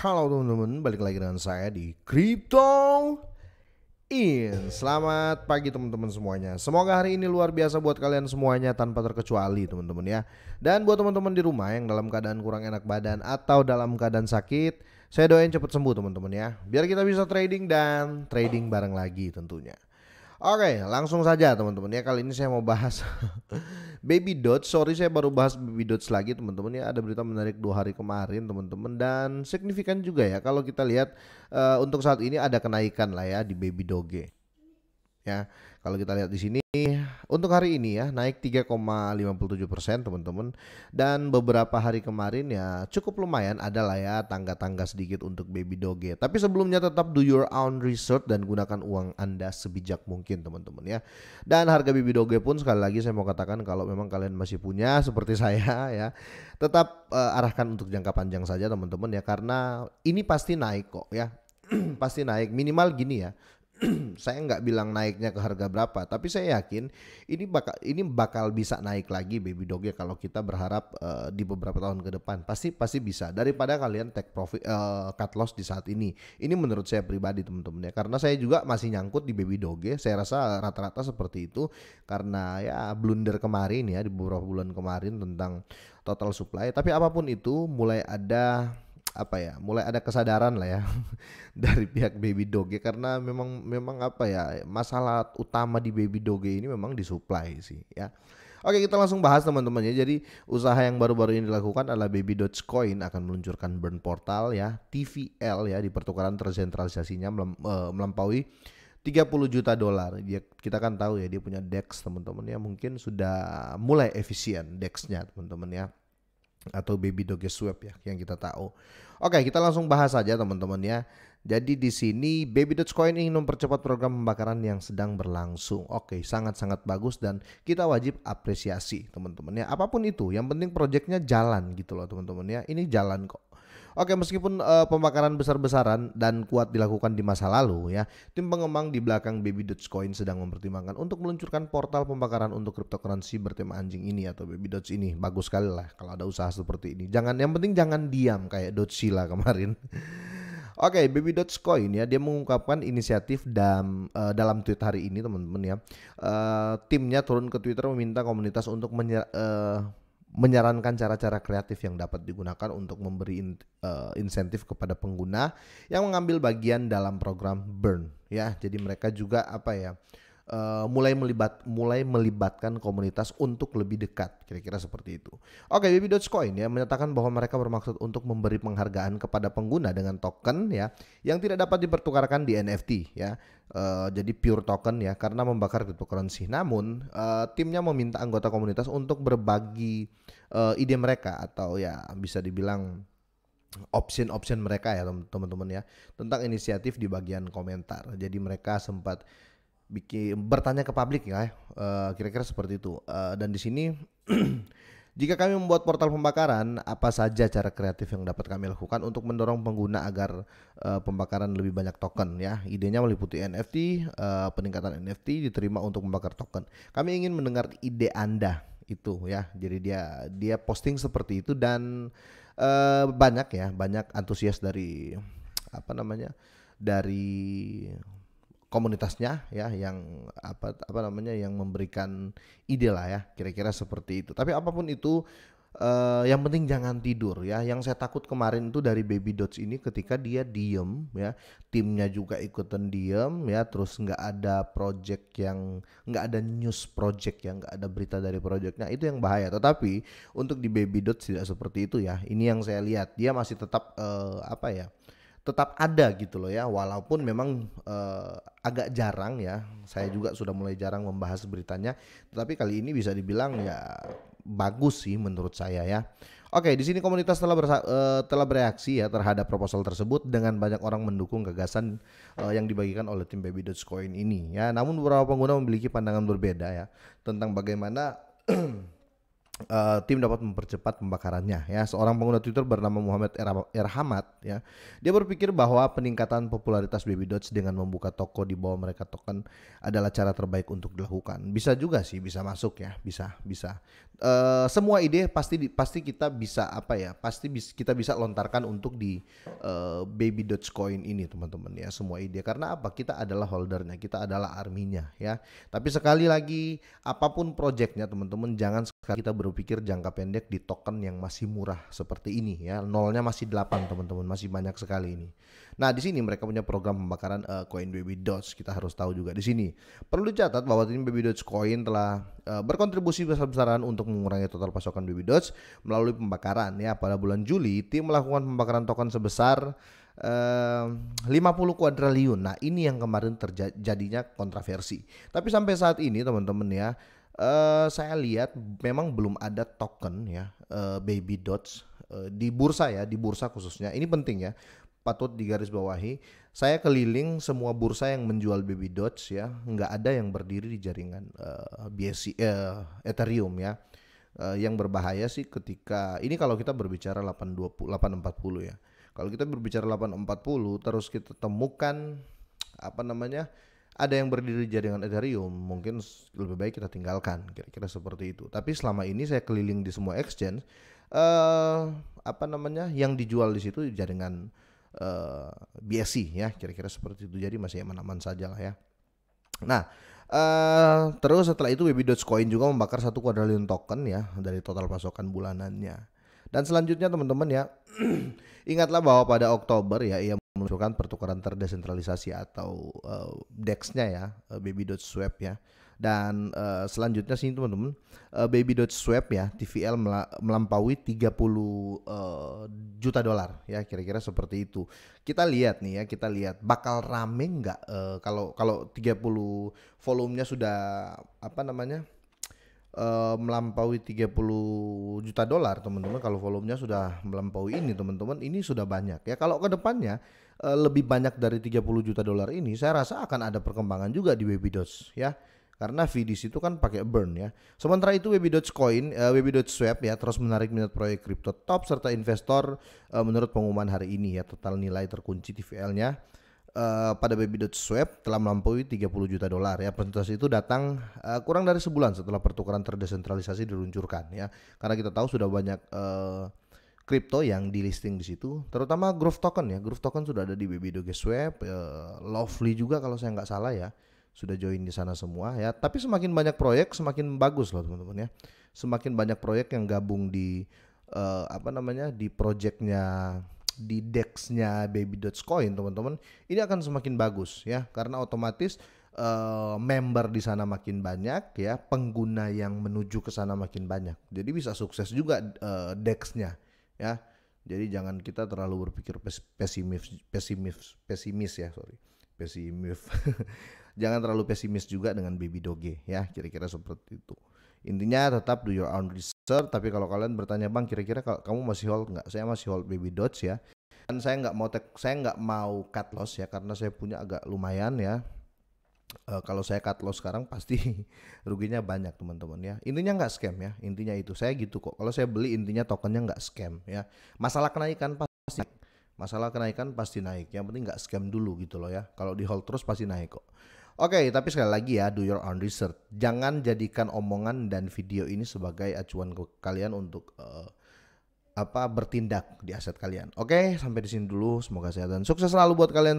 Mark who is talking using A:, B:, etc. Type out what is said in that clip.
A: Halo teman-teman, balik lagi dengan saya di Crypto In. Selamat pagi teman-teman semuanya. Semoga hari ini luar biasa buat kalian semuanya tanpa terkecuali teman-teman ya. Dan buat teman-teman di rumah yang dalam keadaan kurang enak badan atau dalam keadaan sakit, saya doain cepat sembuh teman-teman ya. Biar kita bisa trading dan trading bareng lagi tentunya. Oke, langsung saja teman-teman ya. Kali ini saya mau bahas Baby Dots. Sorry saya baru bahas Baby Dots lagi teman-teman ya. Ada berita menarik dua hari kemarin teman-teman dan signifikan juga ya. Kalau kita lihat uh, untuk saat ini ada kenaikan lah ya di Baby Doge ya. Kalau kita lihat di sini untuk hari ini ya naik 3,57% teman-teman dan beberapa hari kemarin ya cukup lumayan adalah ya tangga-tangga sedikit untuk baby doge. Tapi sebelumnya tetap do your own research dan gunakan uang Anda sebijak mungkin teman-teman ya. Dan harga baby doge pun sekali lagi saya mau katakan kalau memang kalian masih punya seperti saya ya tetap uh, arahkan untuk jangka panjang saja teman-teman ya karena ini pasti naik kok ya. pasti naik minimal gini ya saya nggak bilang naiknya ke harga berapa, tapi saya yakin ini bakal ini bakal bisa naik lagi baby dognya kalau kita berharap uh, di beberapa tahun ke depan pasti pasti bisa daripada kalian take profit uh, cut loss di saat ini. Ini menurut saya pribadi teman-teman ya karena saya juga masih nyangkut di baby doge. Ya. Saya rasa rata-rata seperti itu karena ya blunder kemarin ya di beberapa bulan kemarin tentang total supply. Tapi apapun itu mulai ada apa ya mulai ada kesadaran lah ya dari pihak baby doge ya. karena memang memang apa ya masalah utama di baby doge ini memang disuplai sih ya oke kita langsung bahas teman-teman ya jadi usaha yang baru-baru ini dilakukan adalah baby coin akan meluncurkan burn portal ya TVL ya di pertukaran tersentralisasinya eh, melampaui 30 juta dolar. Dia kita kan tahu ya dia punya dex teman-teman ya mungkin sudah mulai efisien dexnya teman-teman ya atau baby doge swab ya yang kita tahu. Oke, kita langsung bahas saja teman-teman ya. Jadi di sini Baby Dogecoin ingin mempercepat program pembakaran yang sedang berlangsung. Oke, sangat-sangat bagus dan kita wajib apresiasi teman-teman ya. Apapun itu, yang penting proyeknya jalan gitu loh teman-teman ya. Ini jalan kok. Oke, meskipun uh, pembakaran besar-besaran dan kuat dilakukan di masa lalu ya, tim pengembang di belakang Baby Coin sedang mempertimbangkan untuk meluncurkan portal pembakaran untuk cryptocurrency bertema anjing ini atau Baby Doge ini. Bagus sekali lah kalau ada usaha seperti ini. Jangan yang penting jangan diam kayak lah kemarin. Oke, okay, Baby Dogecoin ya, dia mengungkapkan inisiatif dalam uh, eh, dalam tweet hari ini teman-teman ya. Uh, timnya turun ke Twitter meminta komunitas untuk menyer, uh, menyarankan cara-cara kreatif yang dapat digunakan untuk memberi in, uh, insentif kepada pengguna yang mengambil bagian dalam program burn ya jadi mereka juga apa ya Eh, mulai melibat mulai melibatkan komunitas untuk lebih dekat kira-kira seperti itu. Oke, okay, Dogecoin ya menyatakan bahwa mereka bermaksud untuk memberi penghargaan kepada pengguna dengan token ya yang tidak dapat dipertukarkan di NFT ya. Uh, jadi pure token ya karena membakar cryptocurrency. Namun uh, timnya meminta anggota komunitas untuk berbagi uh, ide mereka atau ya bisa dibilang opsi-opsi mereka ya teman-teman ya tentang inisiatif di bagian komentar. Jadi mereka sempat bikin bertanya ke publik ya eh, kira-kira uh, seperti itu uh, dan di sini jika kami membuat portal pembakaran apa saja cara kreatif yang dapat kami lakukan untuk mendorong pengguna agar uh, pembakaran lebih banyak token ya idenya meliputi NFT uh, peningkatan NFT diterima untuk membakar token kami ingin mendengar ide anda itu ya jadi dia dia posting seperti itu dan uh, banyak ya banyak antusias dari apa namanya dari komunitasnya ya yang apa apa namanya yang memberikan ide lah ya kira-kira seperti itu. Tapi apapun itu uh, yang penting jangan tidur ya. Yang saya takut kemarin itu dari Baby Dots ini ketika dia diem ya, timnya juga ikutan diem ya, terus nggak ada project yang nggak ada news project yang nggak ada berita dari projectnya itu yang bahaya. Tetapi untuk di Baby Dots tidak seperti itu ya. Ini yang saya lihat dia masih tetap uh, apa ya? tetap ada gitu loh ya walaupun memang uh, agak jarang ya saya juga sudah mulai jarang membahas beritanya tetapi kali ini bisa dibilang ya bagus sih menurut saya ya Oke, di sini komunitas telah bersa uh, telah bereaksi ya terhadap proposal tersebut dengan banyak orang mendukung gagasan uh, yang dibagikan oleh tim Baby Coin ini ya. Namun beberapa pengguna memiliki pandangan berbeda ya tentang bagaimana Uh, tim dapat mempercepat pembakarannya ya seorang pengguna Twitter bernama Muhammad Erhamat, ya dia berpikir bahwa peningkatan popularitas Baby Dots dengan membuka toko di bawah mereka token adalah cara terbaik untuk dilakukan bisa juga sih bisa masuk ya bisa bisa uh, semua ide pasti pasti kita bisa apa ya pasti bis, kita bisa lontarkan untuk di uh, Baby Dots coin ini teman-teman ya semua ide karena apa kita adalah holdernya kita adalah arminya ya tapi sekali lagi apapun projectnya teman-teman jangan kita berpikir jangka pendek di token yang masih murah seperti ini ya. Nolnya masih 8 teman-teman, masih banyak sekali ini. Nah, di sini mereka punya program pembakaran uh, eh, koin Baby dots Kita harus tahu juga di sini. Perlu dicatat bahwa tim Baby dots Coin telah uh, berkontribusi besar-besaran untuk mengurangi total pasokan Baby dots melalui pembakaran ya. Pada bulan Juli, tim melakukan pembakaran token sebesar eh, Uh, 50 kuadriliun. Nah, ini yang kemarin terjadinya kontroversi Tapi sampai saat ini teman-teman ya, Uh, saya lihat memang belum ada token ya uh, baby dots uh, di bursa ya di bursa khususnya ini penting ya patut digarisbawahi saya keliling semua bursa yang menjual baby dots ya nggak ada yang berdiri di jaringan uh, BSC uh, Ethereum ya uh, yang berbahaya sih ketika ini kalau kita berbicara 820 840 ya kalau kita berbicara 840 terus kita temukan apa namanya ada yang berdiri jaringan Ethereum, mungkin lebih baik kita tinggalkan, kira-kira seperti itu. Tapi selama ini saya keliling di semua exchange, uh, apa namanya, yang dijual di situ jaringan uh, eh, BSC ya, kira-kira seperti itu. Jadi masih aman-aman saja lah ya. Nah, uh, terus setelah itu Baby Dogecoin juga membakar satu kuadrilion token ya dari total pasokan bulanannya. Dan selanjutnya teman-teman ya, ingatlah bahwa pada Oktober ya ia meluncurkan pertukaran terdesentralisasi atau uh, DEX-nya ya, uh, baby.swap ya. Dan uh, selanjutnya sih teman-teman, uh, baby.swap ya, TVL melampaui 30 uh, juta dolar ya, kira-kira seperti itu. Kita lihat nih ya, kita lihat bakal rame nggak uh, kalau kalau 30 volumenya sudah apa namanya? Eh, melampaui 30 juta dolar teman-teman kalau volumenya sudah melampaui ini teman-teman ini sudah banyak ya kalau kedepannya uh, eh, lebih banyak dari 30 juta dolar ini saya rasa akan ada perkembangan juga di Webidos ya karena VDC itu kan pakai burn ya. Sementara itu Webidots Coin, uh, eh, Webidots Swap ya terus menarik minat proyek kripto top serta investor uh, menurut pengumuman hari ini ya total nilai terkunci TVL-nya Eh, pada baby.swap telah melampaui 30 juta dolar ya. Presentasi itu datang uh, kurang dari sebulan setelah pertukaran terdesentralisasi diluncurkan ya. Karena kita tahu sudah banyak eh, kripto uh, yang di listing di situ, terutama Groove Token ya. Groove Token sudah ada di baby swap, uh, Lovely juga kalau saya nggak salah ya sudah join di sana semua ya. Tapi semakin banyak proyek semakin bagus loh teman-teman ya. Semakin banyak proyek yang gabung di uh, apa namanya di proyeknya di dexnya baby dots coin teman-teman ini akan semakin bagus ya karena otomatis uh, member di sana makin banyak ya pengguna yang menuju ke sana makin banyak jadi bisa sukses juga uh, dexnya ya jadi jangan kita terlalu berpikir pesimis pesimis pesimis ya sorry pesimis jangan terlalu pesimis juga dengan baby doge ya kira-kira seperti itu intinya tetap do your own research tapi kalau kalian bertanya bang kira-kira kamu masih hold nggak saya masih hold Baby Dodge ya dan saya nggak mau tek, saya nggak mau cut loss ya karena saya punya agak lumayan ya E, kalau saya cut loss sekarang pasti ruginya banyak teman-teman ya intinya nggak scam ya intinya itu saya gitu kok kalau saya beli intinya tokennya nggak scam ya masalah kenaikan pasti masalah kenaikan pasti naik yang penting nggak scam dulu gitu loh ya kalau di hold terus pasti naik kok Oke, okay, tapi sekali lagi ya, do your own research. Jangan jadikan omongan dan video ini sebagai acuan ke kalian untuk uh, apa bertindak di aset kalian. Oke, okay, sampai di sini dulu. Semoga sehat dan sukses selalu buat kalian.